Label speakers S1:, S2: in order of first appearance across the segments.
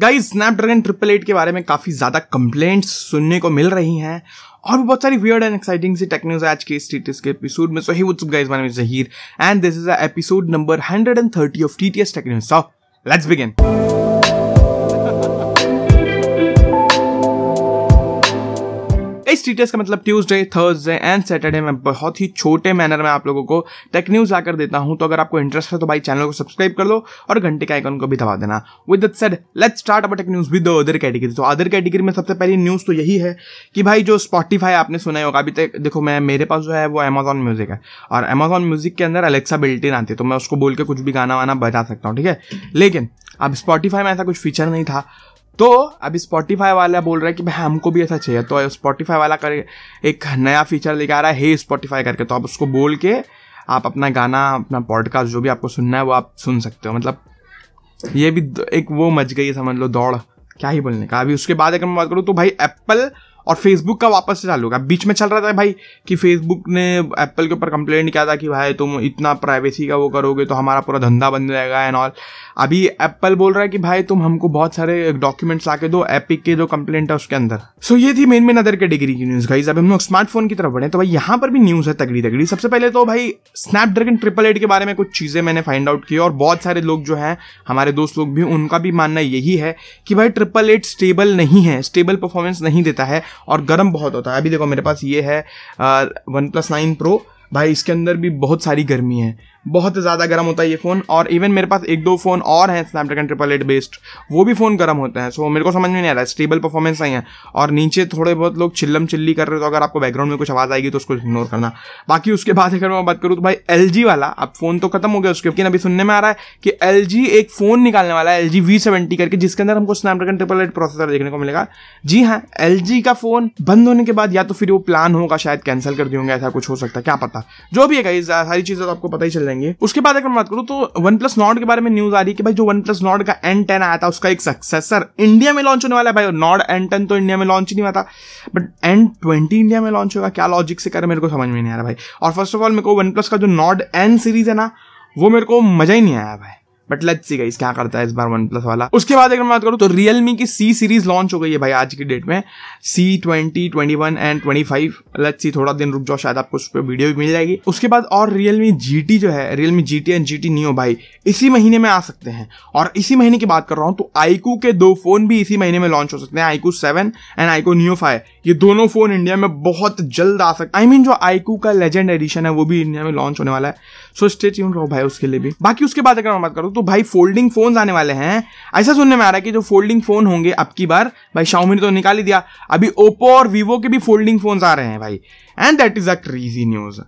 S1: guys Snapdragon triple eight के बारे में काफ़ी ज़्यादा कंप्लेंट्स सुनने को मिल रही हैं और भी बहुत सारी वियर्ड एंड एक्साइटिंग सी टेक न्यूज आज के स्टेटस के एपिसोड में सो ही वुड्स guys my name Zaheer and this is episode number 130 of TTS tech news so let's begin इस डिटेल्स का मतलब ट्यूसडे थर्सडे एंड सैटरडे में बहुत ही छोटे मैनर में आप लोगों को टेक न्यूज लाकर देता हूं तो अगर आपको इंटरेस्ट है तो भाई चैनल को सब्सक्राइब कर लो और घंटे के आइकन को भी दबा देना with that said let's start अब tech news with other category तो अदर कैटेगरी में सबसे पहली न्यूज तो यही है कि भाई जो स्पॉटीफाई आपने सुना होगा अभी तक देखो मैं मेरे पास जो है वो अमेजोन म्यूजिक है और अमेजॉन म्यूजिक के अंदर अलेक्सा बिल्टिन आती है तो मैं उसको बोल के कुछ भी गाना वाना बजा सकता हूँ ठीक है लेकिन अब स्पॉटीफाई में ऐसा कुछ फीचर नहीं था तो अब स्पॉटिफाई वाला बोल रहा है कि भाई हमको भी ऐसा चाहिए तो स्पॉटिफाई वाला कर एक नया फीचर लेके आ रहा है हे स्पॉटिफाई करके तो आप उसको बोल के आप अपना गाना अपना पॉडकास्ट जो भी आपको सुनना है वो आप सुन सकते हो मतलब ये भी एक वो मच गई है समझ लो दौड़ क्या ही बोलने का अभी उसके बाद अगर मैं बात करूँ तो भाई एप्पल और फेसबुक का वापस से चालू होगा बीच में चल रहा था भाई कि फेसबुक ने एप्पल के ऊपर कंप्लेंट किया था कि भाई तुम इतना प्राइवेसी का वो करोगे तो हमारा पूरा धंधा बंद जाएगा एंड ऑल अभी एप्पल बोल रहा है कि भाई तुम हमको बहुत सारे डॉक्यूमेंट्स आके दो एपिक के जो कंप्लेंट है उसके अंदर सो ये थी मेन मेन अदर कैटेगरी की न्यूज़ गाइज अब हम लोग स्मार्टफोन की तरफ बढ़े तो भाई यहाँ पर भी न्यूज़ है तगड़ी तगड़ी सबसे पहले तो भाई स्नैपड्रैगन ट्रिपल एट के बारे में कुछ चीज़ें मैंने फाइंड आउट की और बहुत सारे लोग जो हैं हमारे दोस्त लोग भी उनका भी मानना यही है कि भाई ट्रिपल एट स्टेबल नहीं है स्टेबल परफॉर्मेंस नहीं देता है और गर्म बहुत होता है अभी देखो मेरे पास ये है वन प्लस नाइन प्रो भाई इसके अंदर भी बहुत सारी गर्मी है बहुत ज़्यादा गर्म होता है ये फ़ोन और इवन मेरे पास एक दो फ़ोन और हैं स्नैपड्रैगन ट्रिपल एट बेस्ड वो भी फ़ोन गर्म होते हैं सो मेरे को समझ में नहीं आ रहा है स्टेबल परफॉर्मेंस नहीं है और नीचे थोड़े बहुत लोग चिल्लम चिल्ली कर रहे हो तो अगर आपको बैकग्राउंड में कुछ आवाज़ आएगी तो उसको इग्नोर करना बाकी उसके बाद अगर मैं बात करूँ तो भाई एल वाला अब फ़ोन तो खत्म हो गया उसके लेकिन अभी सुनने में आ रहा है कि एल एक फ़ोन निकालने वाला है एल जी करके जिसके अंदर हमको स्नैपड्रैगन ट्रिपल एट प्रोसेसर देखने को मिलेगा जी हाँ एल का फ़ोन बंद होने के बाद या तो फिर वो प्लान होगा शायद कैंसिल कर दिए होंगे ऐसा कुछ हो सकता है क्या पता जो भी है कहीं सारी चीज़ें तो आपको पता ही चल चलेंगे उसके बाद अगर मैं बात करूँ तो वन प्लस नॉट के बारे में न्यूज आ रही है कि भाई जो वन प्लस नॉट का एन टेन आया था उसका एक सक्सेसर इंडिया में लॉन्च होने वाला है भाई नॉट एन टेन तो इंडिया में लॉन्च नहीं हुआ था बट एन ट्वेंटी इंडिया में लॉन्च होगा क्या लॉजिक से कर मेरे को समझ में नहीं आ रहा भाई और फर्स्ट ऑफ ऑल मेरे को वन प्लस का जो नॉट एन सीरीज है ना वो मेरे को मजा ही नहीं आया भाई बट लेट्स सी गाइस क्या करता है इस बार वन प्लस वाला उसके बाद अगर मैं बात करूं तो रियलमी की सी सीरीज लॉन्च हो गई है भाई आज की डेट में C twenty twenty one and twenty five let's see थोड़ा दिन रुक जाओ शायद आपको उस पर वीडियो भी मिल जाएगी उसके बाद और रियलमी जी जो है Realme G T and G T Neo भाई इसी महीने में आ सकते हैं और इसी महीने की बात कर रहा हूँ तो आईकू के दो फोन भी इसी महीने में लॉन्च हो सकते हैं iQOO seven and iQOO Neo five ये दोनों फोन इंडिया में बहुत जल्द आ सकते आई मीन जो आईकू का लेजेंड एडिशन है वो भी इंडिया में लॉन्च होने वाला है सो स्टे ट्यून रहो भाई उसके लिए भी बाकी उसके बाद अगर मैं बात करूँ तो भाई फोल्डिंग फोन आने वाले हैं ऐसा सुनने में आ रहा है कि जो फोल्डिंग फोन होंगे अब की बार भाई शाउमी ने तो निकाल ही दिया अभी ओप्पो और वीवो के भी फोल्डिंग फोन आ रहे हैं भाई and that is a crazy news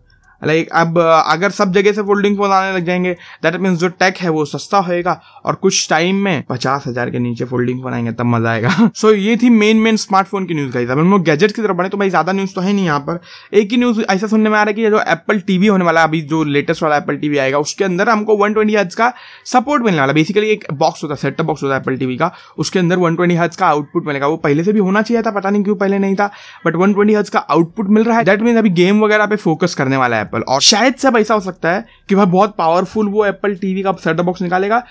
S1: like like, अब अगर सब जगह से फोल्डिंग फोन आने लग जाएंगे दैट मीन्स जो टेक है वो सस्ता होएगा और कुछ टाइम में पचास हजार के नीचे फोल्डिंग फोन आएंगे तब मजा आएगा सो so, ये थी मेन मेन स्मार्टफोन की न्यूज गाइज अब हम लोग गैजेट की तरफ बढ़े तो भाई ज्यादा न्यूज तो है नहीं यहाँ पर एक ही न्यूज ऐसा सुनने में आ रहा है कि जो एप्पल टीवी होने वाला अभी जो लेटेस्ट वाला एप्पल टीवी आएगा उसके अंदर हमको वन ट्वेंटी हज का सपोर्ट मिलने वाला बेसिकली एक बॉक्स होता है सेटअप बॉक्स होता है एप्पल टीवी का उसके अंदर वन ट्वेंटी हज का आउटपुट मिलेगा वो पहले से भी होना चाहिए था पता नहीं क्यों पहले नहीं था बट वन ट्वेंटी हज का आउटपुट मिल रहा है दैट मीन अभी गेम वगैरह पे फोकस करने वाला है एप्पल और शायद से ऐसा हो सकता है कि भाई बहुत पावरफुल वो एप्पल टीवी का सेटअप बॉक्स निकालेगा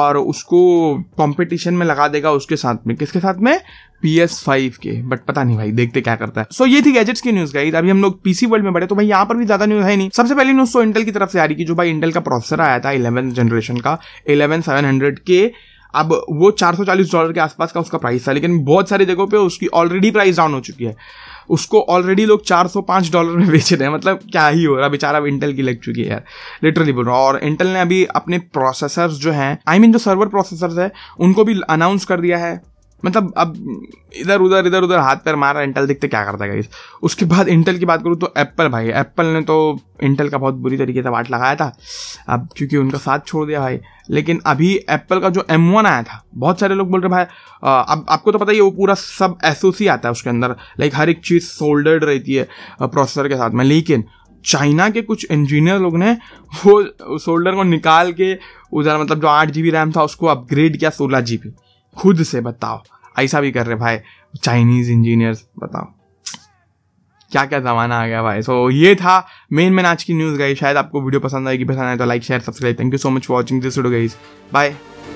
S1: और उसको कंपटीशन में लगा देगा उसके साथ में किसके साथ में पी एस फाइव के बट पता नहीं भाई देखते क्या करता है सो so, ये थी गैजेट्स की न्यूज गई अभी हम लोग पीसी वर्ल्ड में बढ़े तो भाई यहाँ पर भी ज्यादा न्यूज है नहीं सबसे पहली न्यूज तो इंटेल की तरफ से आ रही कि जो भाई इंटेल का प्रोसेसर आया था इलेवन जनरेशन का इलेवन सेवन हंड्रेड के अब वो चालीस डॉलर के आसपास का उसका प्राइस था लेकिन बहुत सारी जगहों पर उसकी ऑलरेडी प्राइस डाउन हो चुकी है उसको ऑलरेडी लोग 405 डॉलर में बेच रहे हैं मतलब क्या ही हो रहा बेचारा अब इंटेल की लग चुकी है यार लिटरली बोल रहा हूँ और इंटेल ने अभी अपने प्रोसेसर जो हैं आई I मीन mean, जो सर्वर प्रोसेसर है उनको भी अनाउंस कर दिया है मतलब अब इधर उधर इधर उधर हाथ पैर मारा इंटेल देखते क्या करता है उसके बाद इंटेल की बात करूँ तो एप्पल भाई एप्पल ने तो इंटेल का बहुत बुरी तरीके से वाट लगाया था अब क्योंकि उनका साथ छोड़ दिया भाई लेकिन अभी एप्पल का जो एम वन आया था बहुत सारे लोग बोल रहे भाई अब आपको तो पता ही है वो पूरा सब ही आता है उसके अंदर लाइक हर एक चीज़ सोल्डर्ड रहती है प्रोसेसर के साथ में लेकिन चाइना के कुछ इंजीनियर लोग ने वो सोल्डर को निकाल के उधर मतलब जो आठ जी रैम था उसको अपग्रेड किया सोलह जी खुद से बताओ ऐसा भी कर रहे भाई चाइनीज इंजीनियर्स बताओ क्या क्या ज़माना आ गया भाई सो so, ये था मेन मेन आज की न्यूज़ गई शायद आपको वीडियो पसंद आएगी पसंद आए तो like share subscribe thank you so much watching this video guys bye